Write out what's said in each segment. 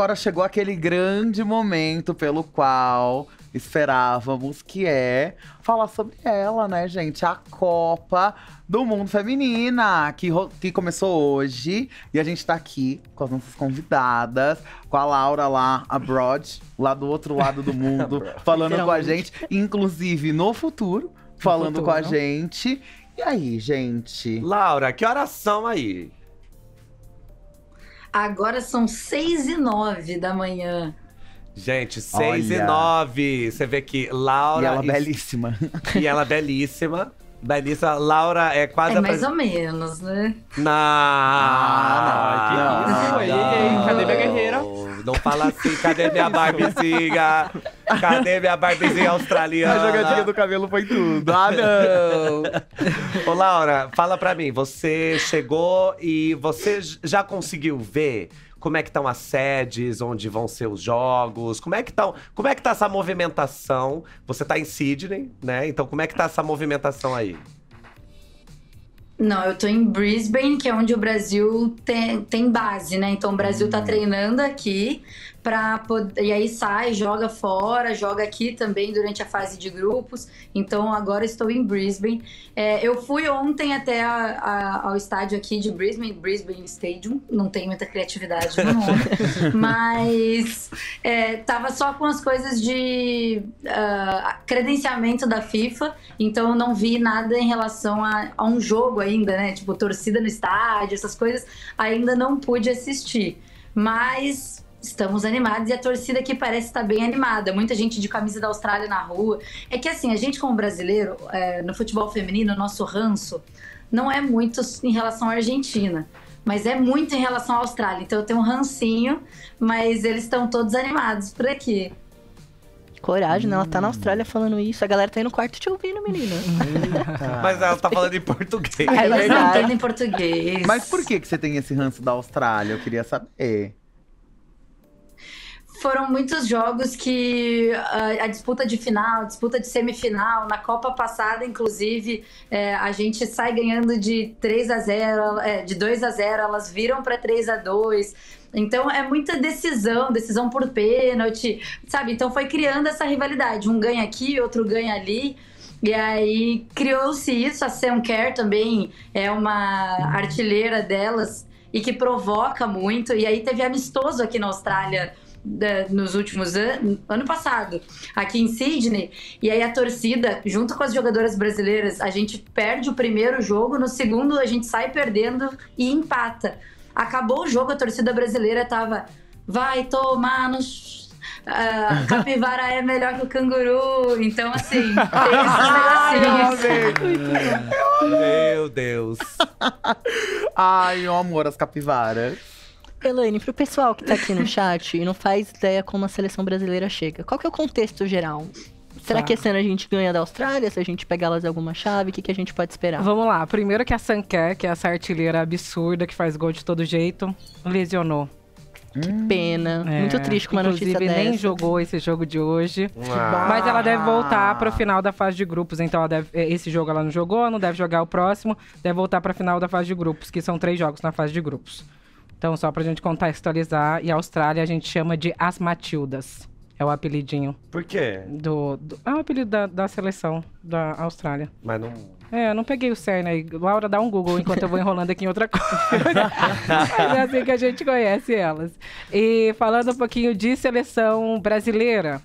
Agora chegou aquele grande momento pelo qual esperávamos, que é falar sobre ela, né, gente? A Copa do Mundo Feminina, que, que começou hoje. E a gente tá aqui com as nossas convidadas, com a Laura lá, abroad, lá do outro lado do mundo, falando com a gente, inclusive no futuro, falando no futuro, com a não? gente. E aí, gente? Laura, que oração aí? Agora são seis e nove da manhã. Gente, seis Olha. e nove. Você vê que Laura. E ela e... belíssima. E ela é belíssima. Belíssima. Laura é quase. É mais apres... ou menos, né? Na... Ah, não. É que isso aí, Cadê minha guerreira? Não fala assim, cadê minha barbezinha? Cadê minha barbezinha australiana? A jogadinha do cabelo foi tudo. Ah, não! Ô, Laura, fala pra mim. Você chegou e você já conseguiu ver como é que estão as sedes, onde vão ser os jogos, como é que estão, como é que tá essa movimentação? Você está em Sydney, né? Então como é que tá essa movimentação aí? Não, eu tô em Brisbane, que é onde o Brasil tem, tem base, né? Então o Brasil tá hum. treinando aqui para poder... e aí sai, joga fora, joga aqui também durante a fase de grupos. Então agora estou em Brisbane. É, eu fui ontem até a, a, ao estádio aqui de Brisbane, Brisbane Stadium. Não tem muita criatividade no nome, mas é, tava só com as coisas de uh, credenciamento da FIFA. Então eu não vi nada em relação a, a um jogo ainda, né? Tipo torcida no estádio, essas coisas ainda não pude assistir. Mas Estamos animados e a torcida aqui parece estar bem animada. Muita gente de camisa da Austrália na rua. É que assim, a gente como brasileiro, é, no futebol feminino, o nosso ranço não é muito em relação à Argentina, mas é muito em relação à Austrália. Então eu tenho um rancinho, mas eles estão todos animados por aqui. Coragem, né? Ela tá na Austrália falando isso. A galera tá aí no quarto te ouvindo, menina. Mas ela tá falando em português. Ela é tá falando em português. Mas por que, que você tem esse ranço da Austrália? Eu queria saber foram muitos jogos que a, ah, a, disputa de final, disputa de semifinal, na Copa passada, inclusive, é, a gente sai ganhando de 3 a 0 é, de 2 a 0 elas viram para 3 a 2 então é muita decisão, decisão por pênalti, sabe? Então foi criando essa rivalidade, um ganha aqui, outro ganha ali. E aí criou-se isso, a Sam Kerr também é uma artilheira delas e que provoca muito. E aí teve amistoso aqui na Austrália da, nos últimos anos, ano passado, aqui em Sydney, e aí a torcida, junto com as jogadoras brasileiras, a gente perde o primeiro jogo, no segundo a gente sai perdendo e empata. Acabou o jogo, a torcida brasileira tava, vai tomar nos Uh, ah, capivara é melhor que o canguru. Então, assim, tem esses ah, Meu Deus. Ai, meu amor, as capivaras. Elaine, pro pessoal que tá aqui no chat e não faz ideia como a seleção brasileira chega, qual que é o contexto geral? Será tá. que esse ano a gente ganha da Austrália? Se a gente pegar elas em alguma chave, o que, que a gente pode esperar? Vamos lá. Primeiro que a Sanquer, que é essa artilheira absurda que faz gol de todo jeito, lesionou. Que pena. É. Muito triste com uma Inclusive, notícia dessa. nem jogou esse jogo de hoje. Mas ela deve voltar ah. para o final da fase de grupos. Então, deve, eh, esse jogo ela não jogou, não deve jogar o próximo. Deve voltar para a final da fase de grupos, que são três jogos na fase de grupos. Então, só para a gente contextualizar, e a Austrália a gente chama de As Matildas. É o apelidinho. Por quê? Do, do é o apelido da, da seleção da Austrália. Mas não. É, eu não peguei o CERN aí. Laura, dá um Google enquanto eu vou enrolando aqui em outra coisa. Mas é assim que a gente conhece elas. E falando um pouquinho de seleção brasileira.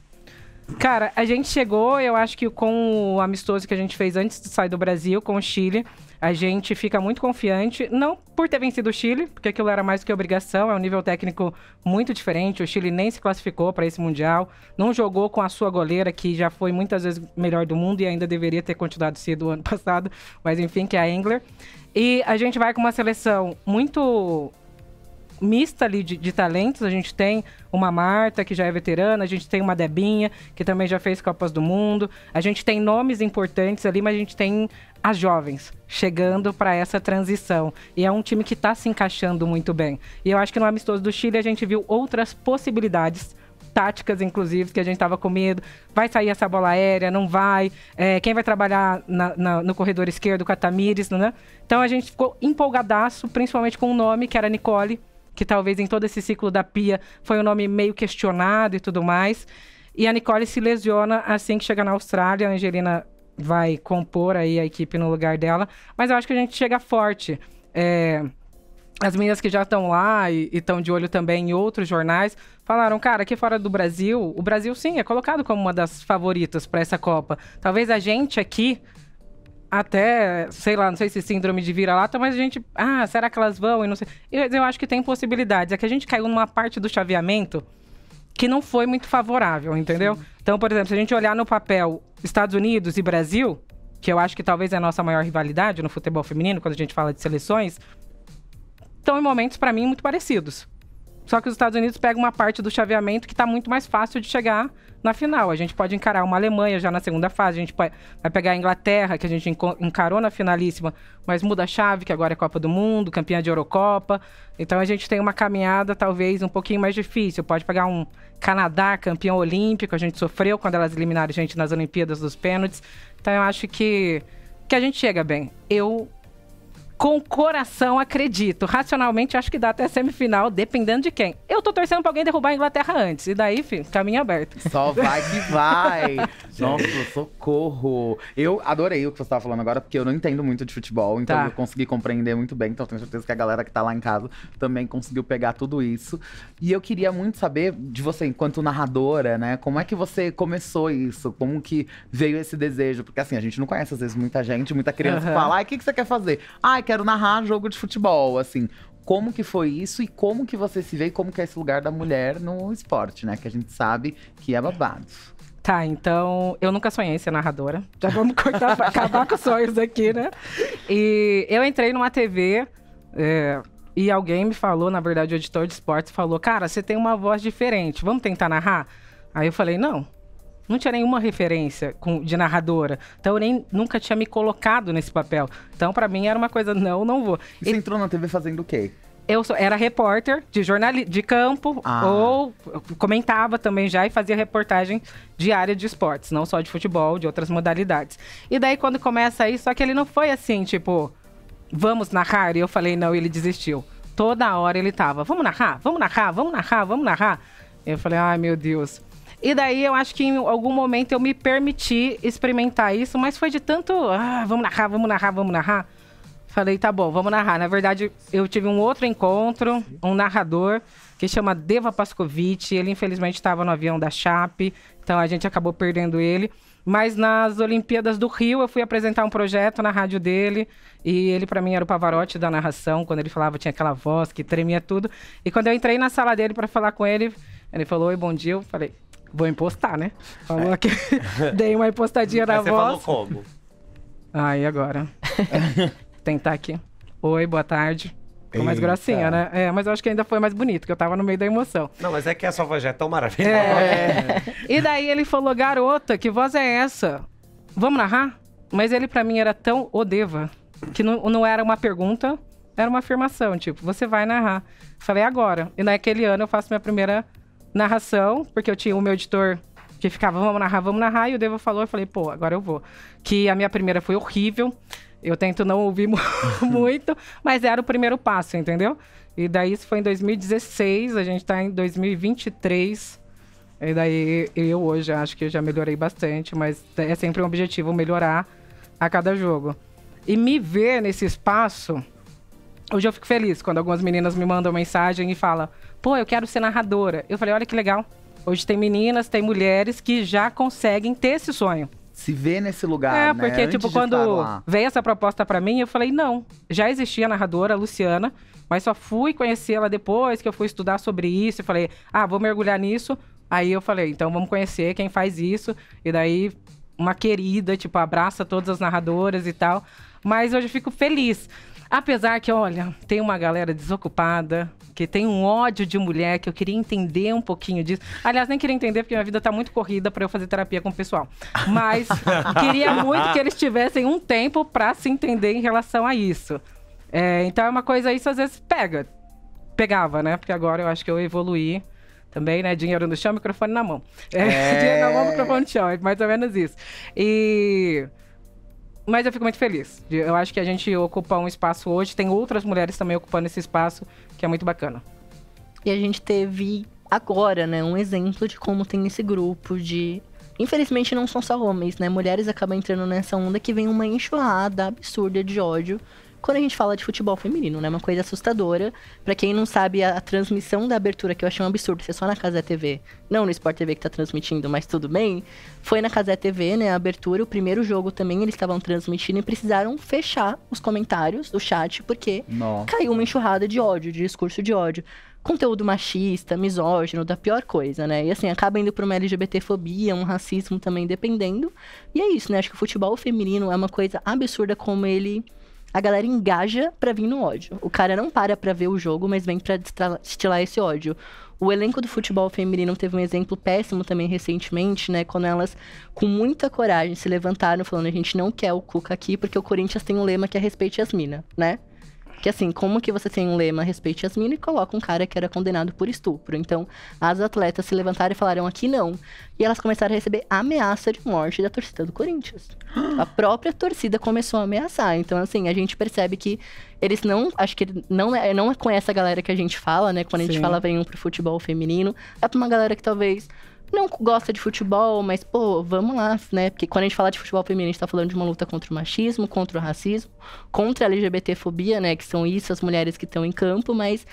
Cara, a gente chegou, eu acho que com o amistoso que a gente fez antes de sair do Brasil, com o Chile, a gente fica muito confiante, não por ter vencido o Chile, porque aquilo era mais que obrigação, é um nível técnico muito diferente. O Chile nem se classificou para esse Mundial, não jogou com a sua goleira, que já foi muitas vezes melhor do mundo e ainda deveria ter continuado sendo o ano passado, mas enfim, que é a Engler. E a gente vai com uma seleção muito mista ali de, de, talentos. A gente tem uma Marta, que já é veterana, a gente tem uma Debinha, que também já fez Copas do Mundo. A gente tem nomes importantes ali, mas a gente tem as jovens chegando para essa transição. E é um time que está se encaixando muito bem. E eu acho que no Amistoso do Chile a gente viu outras possibilidades táticas, inclusive, que a gente estava com medo. Vai sair essa bola aérea, não vai? É, quem vai trabalhar na, na, no corredor esquerdo com a Tamires, né? Então a gente ficou empolgadaço, principalmente com o um nome que era Nicole, que talvez em todo esse ciclo da Pia foi um nome meio questionado e tudo mais. E a Nicole se lesiona assim que chega na Austrália. A Angelina vai compor aí a equipe no lugar dela. Mas eu acho que a gente chega forte. É, as meninas que já estão lá e estão de olho também em outros jornais falaram, cara, aqui fora do Brasil, o Brasil sim é colocado como uma das favoritas para essa Copa. Talvez a gente aqui até, sei lá, não sei se síndrome de vira-lata, mas a gente, ah, será que elas vão? E não sei. Eu, eu acho que tem possibilidades. É que a gente caiu numa parte do chaveamento que não foi muito favorável, entendeu? Sim. Então, por exemplo, se a gente olhar no papel Estados Unidos e Brasil, que eu acho que talvez é a nossa maior rivalidade no futebol feminino, quando a gente fala de seleções, estão em momentos, para mim, muito parecidos. Só que os Estados Unidos pegam uma parte do chaveamento que está muito mais fácil de chegar na final. A gente pode encarar uma Alemanha já na segunda fase, a gente vai pegar a Inglaterra, que a gente encarou na finalíssima, mas muda a chave, que agora é Copa do Mundo, campeã de Eurocopa. Então a gente tem uma caminhada talvez um pouquinho mais difícil. Pode pegar um Canadá, campeão olímpico, a gente sofreu quando elas eliminaram a gente nas Olimpíadas dos pênaltis. Então eu acho que, que a gente chega bem. Eu com coração acredito. Racionalmente, acho que dá até semifinal, dependendo de quem. Eu tô torcendo pra alguém derrubar a Inglaterra antes. E daí, filho, caminho aberto. Só vai que vai. Nossa, socorro. Eu adorei o que você tava falando agora, porque eu não entendo muito de futebol. Então tá. eu consegui compreender muito bem. Então tenho certeza que a galera que tá lá em casa também conseguiu pegar tudo isso. E eu queria muito saber de você, enquanto narradora, né? Como é que você começou isso? Como que veio esse desejo? Porque assim, a gente não conhece, às vezes, muita gente, muita criança uhum. fala, ai, o que, que você quer fazer? Ai, quero narrar jogo de futebol, assim. Como que foi isso e como que você se vê e como que é esse lugar da mulher no esporte, né? Que a gente sabe que é babado. Tá, então eu nunca sonhei ser narradora. Já vamos cortar, acabar com os sonhos aqui, né? E eu entrei numa TV é, e alguém me falou, na verdade, o editor de esportes falou: Cara, você tem uma voz diferente, vamos tentar narrar? Aí eu falei: Não, não tinha nenhuma referência com, de narradora. Então eu nem nunca tinha me colocado nesse papel. Então para mim era uma coisa, não, não vou. E você e... entrou na TV fazendo o quê? Eu sou, era repórter de jornal de campo ah. ou comentava também já e fazia reportagem diária de esportes, não só de futebol, de outras modalidades. E daí quando começa aí, só que ele não foi assim, tipo, vamos narrar? E eu falei, não, ele desistiu. Toda hora ele tava, vamos narrar, vamos narrar, vamos narrar, vamos narrar. Eu falei, ai meu Deus. E daí eu acho que em algum momento eu me permiti experimentar isso, mas foi de tanto. Ah, vamos narrar, vamos narrar, vamos narrar. Falei, tá bom, vamos narrar. Na verdade, eu tive um outro encontro, um narrador que chama Deva Pascovitch. Ele, infelizmente, estava no avião da Chape, então a gente acabou perdendo ele. Mas nas Olimpíadas do Rio, eu fui apresentar um projeto na rádio dele. E ele, para mim, era o Pavarotti da narração. Quando ele falava, tinha aquela voz que tremia tudo. E quando eu entrei na sala dele para falar com ele, ele falou: Oi, bom dia. Eu falei: Vou impostar, né? Falou é. Dei uma impostadinha na Mas voz. Você falou como? Aí agora. Tentar aqui. Oi, boa tarde. Ficou mais grossinha, né? É, mas eu acho que ainda foi mais bonito, que eu tava no meio da emoção. Não, mas é que a sua voz já é tão maravilhosa. É. e daí ele falou, garota, que voz é essa? Vamos narrar? Mas ele para mim era tão odeva, que não, não era uma pergunta, era uma afirmação, tipo, você vai narrar. Falei, agora. E naquele ano eu faço minha primeira narração, porque eu tinha o meu editor que ficava, vamos narrar, vamos narrar, e o Devo falou, eu falei, pô, agora eu vou. Que a minha primeira foi horrível, eu tento não ouvir muito, mas era o primeiro passo, entendeu? E daí isso foi em 2016, a gente tá em 2023. E daí eu hoje acho que eu já melhorei bastante, mas é sempre um objetivo melhorar a cada jogo. E me ver nesse espaço, hoje eu fico feliz quando algumas meninas me mandam mensagem e falam: pô, eu quero ser narradora. Eu falei, olha que legal. Hoje tem meninas, tem mulheres que já conseguem ter esse sonho. Se vê nesse lugar, é, né? porque, Antes tipo, quando veio essa proposta para mim, eu falei, não. Já existia a narradora, a Luciana, mas só fui conhecê-la depois que eu fui estudar sobre isso. E falei, ah, vou mergulhar nisso. Aí eu falei, então vamos conhecer quem faz isso. E daí, uma querida, tipo, abraça todas as narradoras e tal. Mas hoje eu fico feliz. Apesar que, olha, tem uma galera desocupada, que tem um ódio de mulher que eu queria entender um pouquinho disso. Aliás, nem queria entender porque minha vida está muito corrida para eu fazer terapia com o pessoal. Mas queria muito que eles tivessem um tempo para se entender em relação a isso. É, então é uma coisa isso às vezes pega. Pegava, né? Porque agora eu acho que eu evoluí também, né? Dinheiro no chão, microfone na mão. é... Dinheiro na mão, é. microfone no chão. É mais ou menos isso. E mas eu fico muito feliz. Eu acho que a gente ocupa um espaço hoje, tem outras mulheres também ocupando esse espaço, que é muito bacana. E a gente teve agora, né, um exemplo de como tem esse grupo de Infelizmente não são só homens, né? Mulheres acabam entrando nessa onda que vem uma enxurrada absurda de ódio quando a gente fala de futebol feminino, né? Uma coisa assustadora. para quem não sabe, a, a, transmissão da abertura, que eu achei um absurdo ser só na Casé TV, não no Sport TV que tá transmitindo, mas tudo bem. Foi na Casé TV, né? A abertura, o primeiro jogo também, eles estavam transmitindo e precisaram fechar os comentários do chat, porque Nossa. caiu uma enxurrada de ódio, de discurso de ódio conteúdo machista, misógino, da pior coisa, né? E assim, acaba indo pra uma LGBTfobia, um racismo também dependendo. E é isso, né? Acho que o futebol feminino é uma coisa absurda como ele a galera engaja pra vir no ódio. O cara não para pra ver o jogo, mas vem pra destilar esse ódio. O elenco do futebol feminino teve um exemplo péssimo também recentemente, né? Quando elas, com muita coragem, se levantaram falando: a gente não quer o Cuca aqui, porque o Corinthians tem um lema que é respeite as minas, né? que assim, como que você tem um lema respeite as minas e coloca um cara que era condenado por estupro? Então, as atletas se levantaram e falaram aqui não. E elas começaram a receber ameaça de morte da torcida do Corinthians. a própria torcida começou a ameaçar. Então, assim, a gente percebe que eles não. Acho que não é, não é com essa galera que a gente fala, né? Quando a gente fala, vem um pro futebol feminino. É pra uma galera que talvez não gosta de futebol, mas, pô, vamos lá, né? Porque quando a gente fala de futebol feminino, a gente tá falando de uma luta contra o machismo, contra o racismo, contra a LGBTfobia, né? Que são isso, as mulheres que estão em campo, mas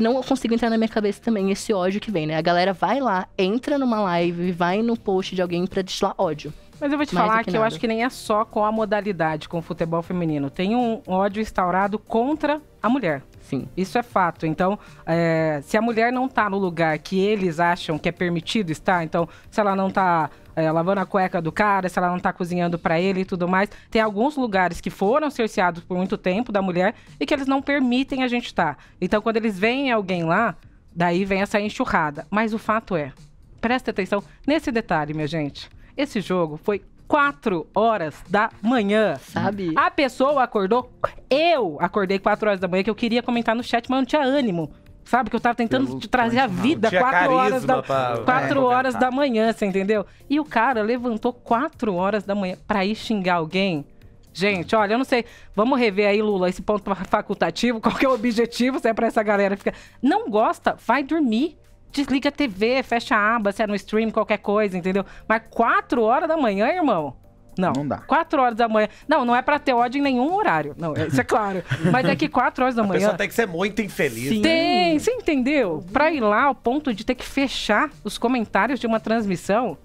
não consigo entrar na minha cabeça também esse ódio que vem, né? A galera vai lá, entra numa live, vai no post de alguém pra destilar ódio. Mas eu vou te Mais falar que, que eu acho que nem é só com a modalidade, com o futebol feminino. Tem um ódio instaurado contra a mulher enfim. Isso é fato. Então, é, se a mulher não tá no lugar que eles acham que é permitido estar, então, se ela não tá é, lavando a cueca do cara, se ela não tá cozinhando para ele e tudo mais. Tem alguns lugares que foram cerceados por muito tempo da mulher e que eles não permitem a gente estar. Tá. Então, quando eles veem alguém lá, daí vem essa enxurrada. Mas o fato é, presta atenção nesse detalhe, minha gente. Esse jogo foi 4 horas da manhã. Sabe? A pessoa acordou. Eu acordei 4 horas da manhã que eu queria comentar no chat, mas não tinha ânimo. Sabe? Que eu tava tentando Pelo trazer a vida 4 horas, da, pra, quatro é, horas da manhã, você entendeu? E o cara levantou 4 horas da manhã pra ir xingar alguém. Gente, olha, eu não sei. Vamos rever aí, Lula, esse ponto facultativo, qual que é o objetivo, se é pra essa galera ficar. Não gosta, vai dormir desliga a TV, fecha a aba, se é no stream, qualquer coisa, entendeu? Mas quatro horas da manhã, irmão. Não, não dá. 4 horas da manhã. Não, não é pra ter ódio em nenhum horário. Não, é, isso é claro. Mas é que 4 horas da manhã. A tem que ser muito infeliz. Sim. Né? Tem, você entendeu? Pra ir lá ao ponto de ter que fechar os comentários de uma transmissão.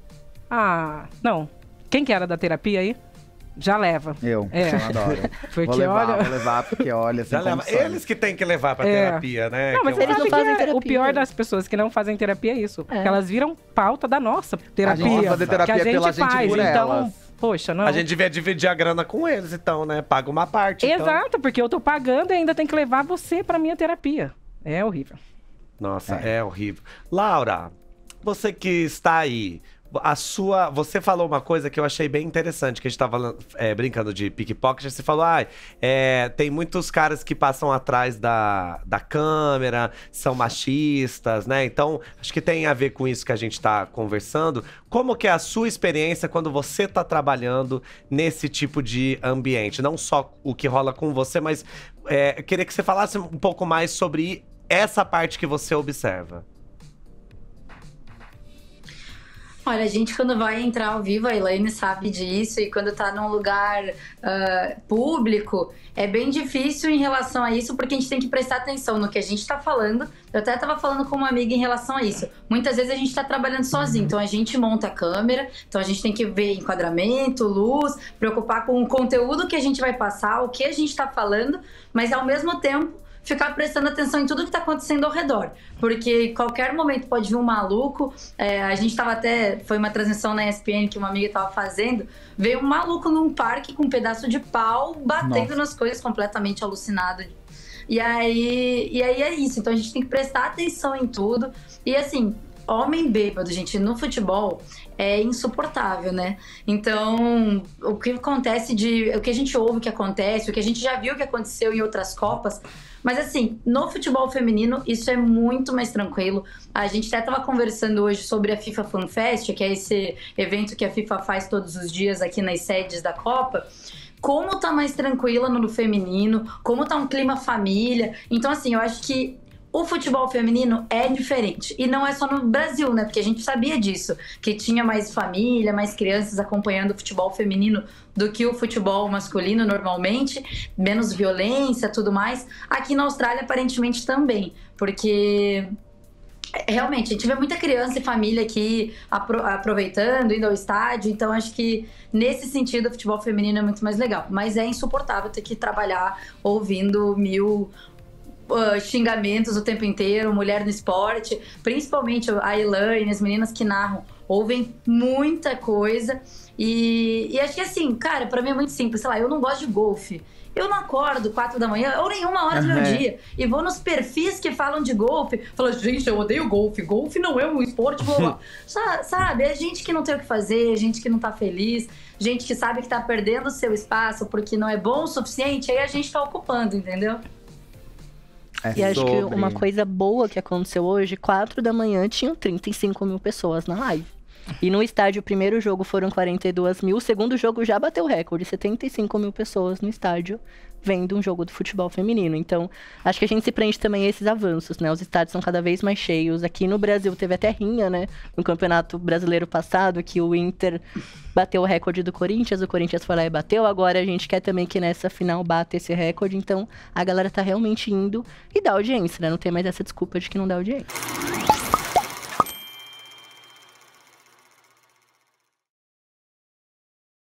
Ah, não. Quem que era da terapia aí? Já leva. Eu, é. eu adoro. Porque vou levar, olha... vou levar, porque olha, Já leva. Eles que têm que levar pra é. terapia, né? Não, mas que eles não fazem é terapia. O pior das pessoas que não fazem terapia é isso. É. elas viram pauta da nossa terapia. A gente fazer terapia que a gente pela faz, gente então... Elas. Poxa, não. A gente devia dividir a grana com eles, então, né? Paga uma parte. Então. Exato, então. porque eu tô pagando e ainda tem que levar você pra minha terapia. É horrível. Nossa, é, é horrível. Laura, você que está aí a sua. Você falou uma coisa que eu achei bem interessante, que a gente tava é, brincando de pickpocket. Você falou, ah, é, tem muitos caras que passam atrás da, da câmera, são machistas, né? Então, acho que tem a ver com isso que a gente tá conversando. Como que é a sua experiência quando você tá trabalhando nesse tipo de ambiente? Não só o que rola com você, mas é, queria que você falasse um pouco mais sobre essa parte que você observa. Olha, a gente quando vai entrar ao vivo, a Elaine sabe disso, e quando está num lugar uh, público, é bem difícil em relação a isso, porque a gente tem que prestar atenção no que a gente está falando. Eu até estava falando com uma amiga em relação a isso. Muitas vezes a gente está trabalhando sozinho, então a gente monta a câmera, então a gente tem que ver enquadramento, luz, preocupar com o conteúdo que a gente vai passar, o que a gente está falando, mas ao mesmo tempo ficar prestando atenção em tudo que está acontecendo ao redor. Porque qualquer momento pode vir um maluco. É, a gente estava até. Foi uma transmissão na ESPN que uma amiga estava fazendo. Veio um maluco num parque com um pedaço de pau batendo Nossa. nas coisas, completamente alucinado. E aí, e aí é isso. Então a gente tem que prestar atenção em tudo. E assim, homem bêbado, gente, no futebol é insuportável, né? Então, o que acontece de. O que a gente ouve que acontece, o que a gente já viu que aconteceu em outras Copas. Mas assim, no futebol feminino, isso é muito mais tranquilo. A gente até estava conversando hoje sobre a FIFA Fan Fest, que é esse evento que a FIFA faz todos os dias aqui nas sedes da Copa como tá mais tranquila no feminino, como tá um clima família. Então, assim, eu acho que o futebol feminino é diferente. E não é só no Brasil, né? Porque a gente sabia disso, que tinha mais família, mais crianças acompanhando o futebol feminino do que o futebol masculino normalmente, menos violência, tudo mais. Aqui na Austrália aparentemente também, porque é, realmente, a gente vê muita criança e família aqui aproveitando, indo ao estádio, então acho que nesse sentido o futebol feminino é muito mais legal. Mas é insuportável ter que trabalhar ouvindo mil uh, xingamentos o tempo inteiro, mulher no esporte, principalmente a Elaine, as meninas que narram, ouvem muita coisa. E, e acho que assim, cara, para mim é muito simples. Sei lá, eu não gosto de golfe. Eu não acordo quatro da manhã ou nenhuma hora uhum. do meu dia. E vou nos perfis que falam de golfe. Falo, gente, eu odeio golfe. Golfe não é um esporte, Boa. Sabe? É gente que não tem o que fazer, gente que não tá feliz, gente que sabe que tá perdendo o seu espaço porque não é bom o suficiente. Aí a gente tá ocupando, entendeu? É e acho que uma coisa boa que aconteceu hoje, 4 da manhã tinham 35 mil pessoas na live. E no estádio, o primeiro jogo foram 42 mil, o segundo jogo já bateu recorde, 75 mil pessoas no estádio vendo um jogo de futebol feminino. Então, acho que a gente se prende também a esses avanços, né? Os estádios são cada vez mais cheios. Aqui no Brasil teve até rinha, né? No Campeonato Brasileiro passado, que o Inter bateu o recorde do Corinthians, o Corinthians foi lá e bateu. Agora a gente quer também que nessa final bata esse recorde. Então, a galera tá realmente indo e dá audiência, né? Não tem mais essa desculpa de que não dá audiência.